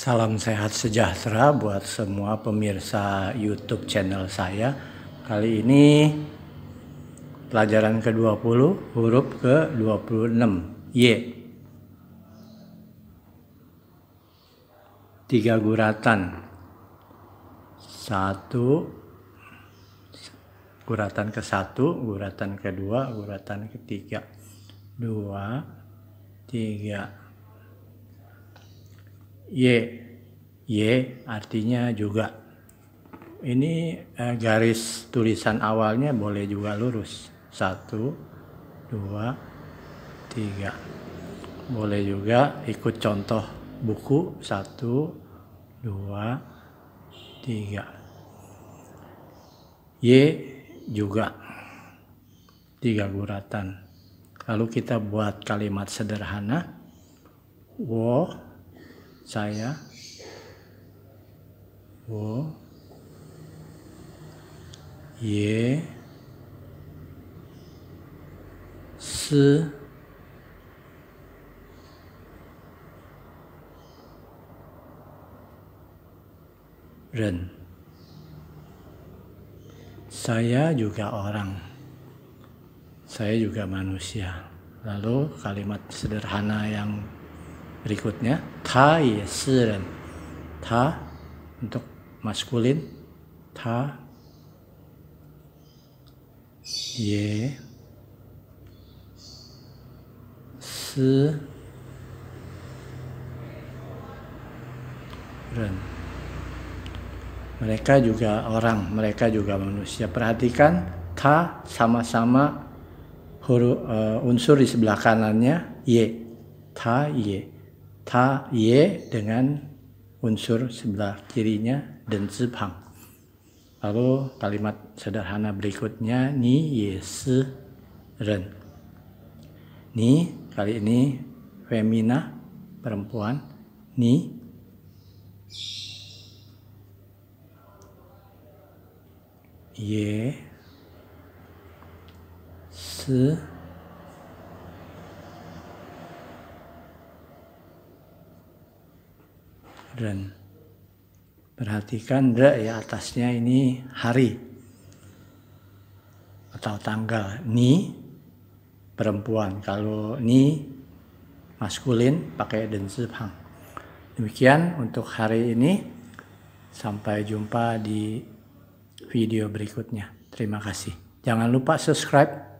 Salam sehat sejahtera buat semua pemirsa YouTube channel saya. Kali ini pelajaran ke-20 huruf ke-26 Y. Tiga guratan. Satu guratan ke-1, guratan ke-2, guratan ke-3. Dua, tiga. 2, 3. Y. Y artinya juga. Ini eh, garis tulisan awalnya boleh juga lurus. Satu, dua, tiga. Boleh juga ikut contoh buku. Satu, dua, tiga. Y juga. Tiga guratan. Lalu kita buat kalimat sederhana. Wo saya wo ye si ren saya juga orang saya juga manusia lalu kalimat sederhana yang berikutnya 他也是人，他 untuk maskulin, ta, ye, si, Mereka juga orang, mereka juga manusia. Perhatikan ta sama-sama huruf eh，unsur di sebelah kanannya ye, ta ye ta ye dengan unsur sebelah kirinya dan zipang. Lalu kalimat sederhana berikutnya ni ye si ren. Ni kali ini femina perempuan ni ye si dan perhatikan dra ya atasnya ini hari atau tanggal ni perempuan kalau ni maskulin pakai dan sepang demikian untuk hari ini sampai jumpa di video berikutnya terima kasih jangan lupa subscribe